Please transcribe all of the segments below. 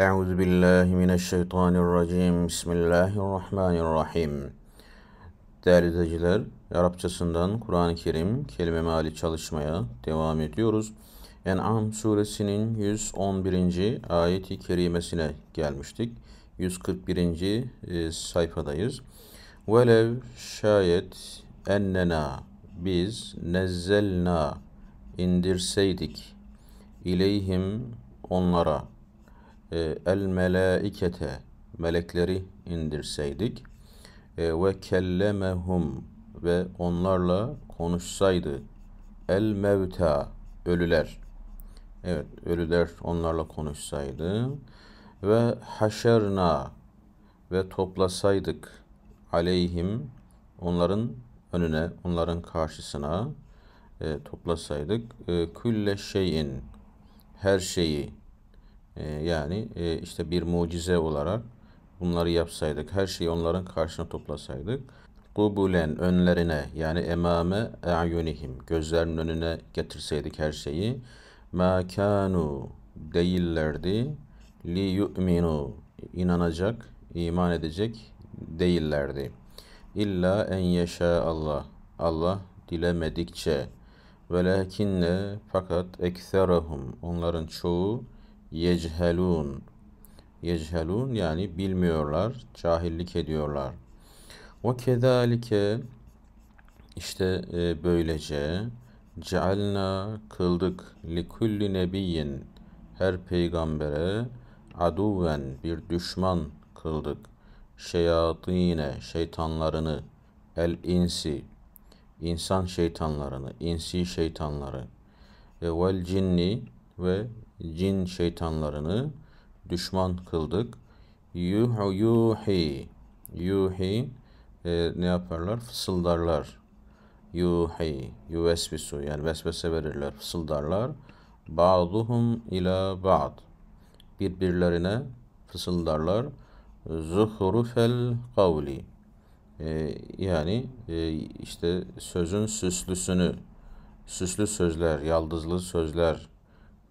أعوذ بالله من الشeytan الرجيم Bismillahirrahmanirrahim Değerli izleyiciler, Arapçasından Kur'an-ı Kerim kelime meali çalışmaya devam ediyoruz. En'am suresinin 111. ayeti kerimesine gelmiştik. 141. E, sayfadayız. Velev şayet ennena biz nezzelna indirseydik ileyhim onlara e, el melaikete melekleri indirseydik e, ve kellemehum ve onlarla konuşsaydı el mevta ölüler evet ölüler onlarla konuşsaydı ve haşerna ve toplasaydık aleyhim onların önüne onların karşısına e, toplasaydık e, külle şeyin her şeyi ee, yani e, işte bir mucize olarak bunları yapsaydık, her şeyi onların karşına toplasaydık. Kubulen önlerine yani emame e'yunihim gözlerinin önüne getirseydik her şeyi. mekanu değillerdi li yu'minu inanacak, iman edecek değillerdi. İlla en yaşa Allah. Allah dilemedikçe velakinne fakat ekserahum onların çoğu Yechelun, Yechelun yani bilmiyorlar, cahillik ediyorlar. Ve kezalike işte e, böylece cealna kıldık likulli nebiyyin her peygambere aduven bir düşman kıldık. Şeyatine şeytanlarını el insi insan şeytanlarını, insi şeytanları ve vel cinni ve cin şeytanlarını düşman kıldık. Yuhu yuhi. Yuhi e, ne yaparlar? Fısıldarlar. Yuhi. Yuvesvisu yani vesvese verirler. Fısıldarlar. Ba'duhum ila ba'd. Birbirlerine fısıldarlar. Zuhrufel kavli. E, yani e, işte sözün süslüsünü, süslü sözler, yaldızlı sözler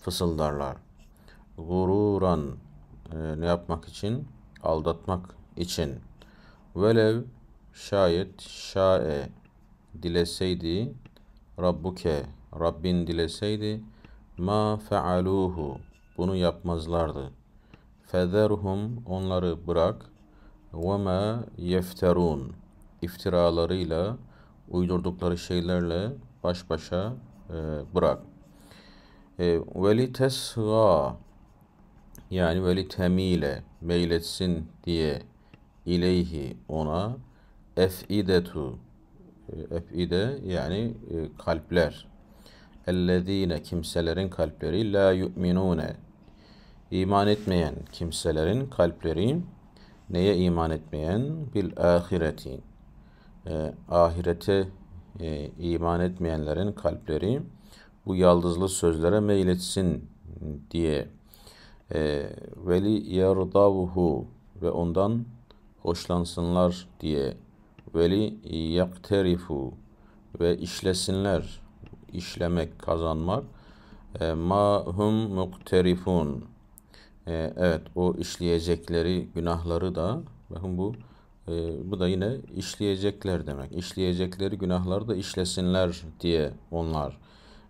fısıldarlar. Gururan e, ne yapmak için? Aldatmak için. Velev şayet şae dileseydi Rabbuke Rabbin dileseydi ma fealuhu bunu yapmazlardı. Federhum onları bırak ve ma yefterun iftiralarıyla uydurdukları şeylerle baş başa e, bırak. E, veli tesra yani veli temile meyletsin diye ileyhi ona efidetu e, efide yani e, kalpler ellezine kimselerin kalpleri la yu'minune iman etmeyen kimselerin kalpleri neye iman etmeyen bil ahireti e, ahirete e, iman etmeyenlerin kalpleri bu yaldızlı sözlere meyletsin diye e, veli yardavuhu ve ondan hoşlansınlar diye veli yakterifu ve işlesinler işlemek kazanmak e, ma hum mukterifun e, evet o işleyecekleri günahları da bakın bu e, bu da yine işleyecekler demek işleyecekleri günahları da işlesinler diye onlar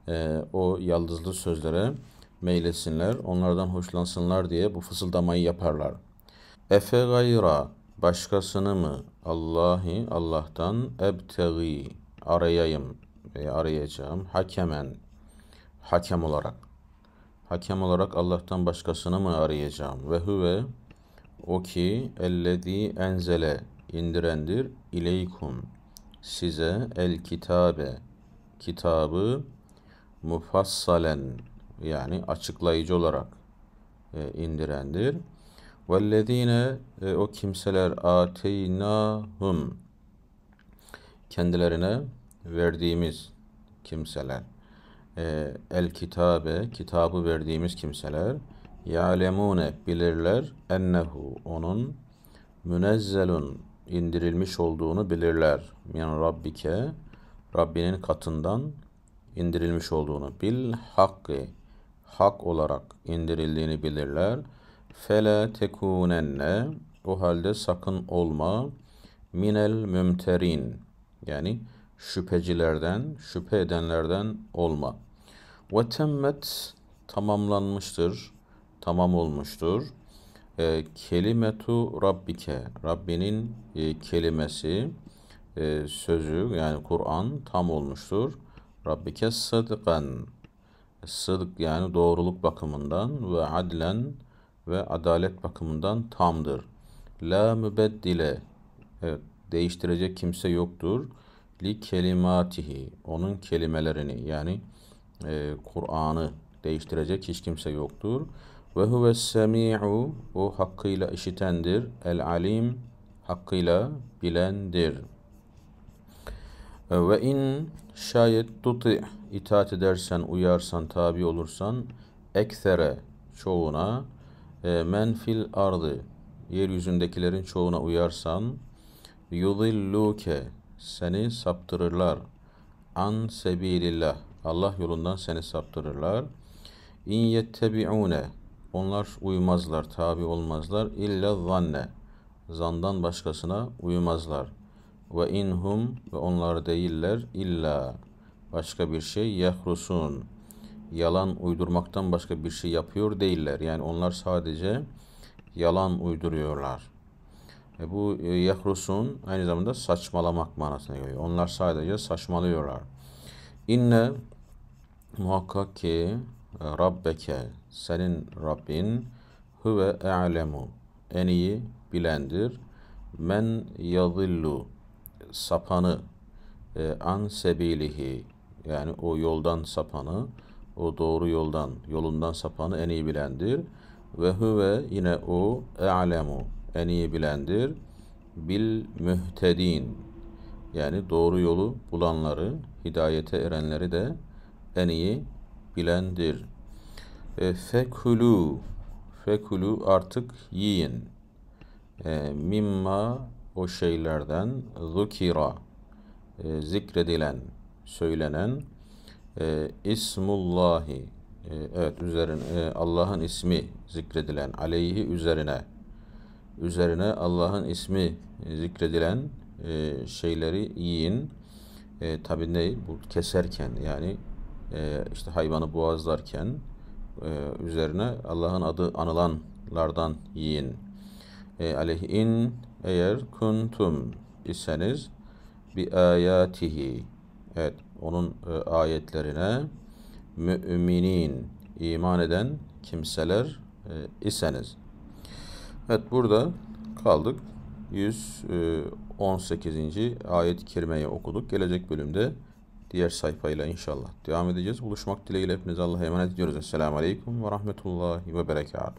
e, o yaldızlı sözlere meylesinler, onlardan hoşlansınlar diye bu fısıldamayı yaparlar. Efe gayra, başkasını mı? Allahi, Allah'tan ebtegi, arayayım veya arayacağım. Hakemen, hakem olarak. Hakem olarak Allah'tan başkasını mı arayacağım? Ve huve, o ki ellezî enzele, indirendir, ileykum, size el kitabe, kitabı mufassalen yani açıklayıcı olarak e, indirendir. Vellezine e, o kimseler ateynahum kendilerine verdiğimiz kimseler e, el kitabe kitabı verdiğimiz kimseler yalemune bilirler ennehu onun münezzelun indirilmiş olduğunu bilirler. Yani Rabbike Rabbinin katından indirilmiş olduğunu bil hakkı hak olarak indirildiğini bilirler. Fele tekunenne o halde sakın olma minel mümterin yani şüphecilerden, şüphe edenlerden olma. Ve temmet tamamlanmıştır, tamam olmuştur. E, kelimetu Rabbike, Rabbinin e, kelimesi, e, sözü yani Kur'an tam olmuştur. Rabbike sıdkan. Sıdk yani doğruluk bakımından ve adlen ve adalet bakımından tamdır. La mübeddile. Evet, değiştirecek kimse yoktur. Li kelimatihi. Onun kelimelerini yani e, Kur'an'ı değiştirecek hiç kimse yoktur. Ve huve semi'u. O hakkıyla işitendir. El alim. Hakkıyla bilendir. Ve in şayet tuti itaat edersen, uyarsan, tabi olursan eksere çoğuna e, men fil ardı yeryüzündekilerin çoğuna uyarsan yudilluke seni saptırırlar an sebilillah Allah yolundan seni saptırırlar in yettebiune onlar uymazlar tabi olmazlar illa zanne zandan başkasına uymazlar.'' Ve inhum ve onlar değiller illa başka bir şey yahrusun. Yalan uydurmaktan başka bir şey yapıyor değiller. Yani onlar sadece yalan uyduruyorlar. E bu e, yahrusun aynı zamanda saçmalamak manasına geliyor. Onlar sadece saçmalıyorlar. İnne muhakkak ki e, Rabbeke senin Rabbin huve e'lemu en iyi bilendir. Men yadillu sapanı e, an sebilihi yani o yoldan sapanı o doğru yoldan yolundan sapanı en iyi bilendir ve huve yine o e'lemu en iyi bilendir bil mühtedin yani doğru yolu bulanları hidayete erenleri de en iyi bilendir. E, fekulu fekulu artık yiyin. E, mimma o şeylerden zukira e, zikredilen, söylenen e, ismullahi e, evet üzerine e, Allah'ın ismi zikredilen aleyhi üzerine üzerine Allah'ın ismi e, zikredilen e, şeyleri yiyin. E, tabi ne? Bu keserken yani e, işte hayvanı boğazlarken e, üzerine Allah'ın adı anılanlardan yiyin. E, aleyhin eğer kuntum iseniz bi ayatihi evet onun e, ayetlerine müminin iman eden kimseler e, iseniz. Evet burada kaldık. 118. ayet kirmeyi okuduk. Gelecek bölümde diğer sayfayla inşallah devam edeceğiz. Buluşmak dileğiyle hepinize Allah'a emanet ediyoruz. Esselamu Aleyküm ve Rahmetullahi ve Berekatuhu.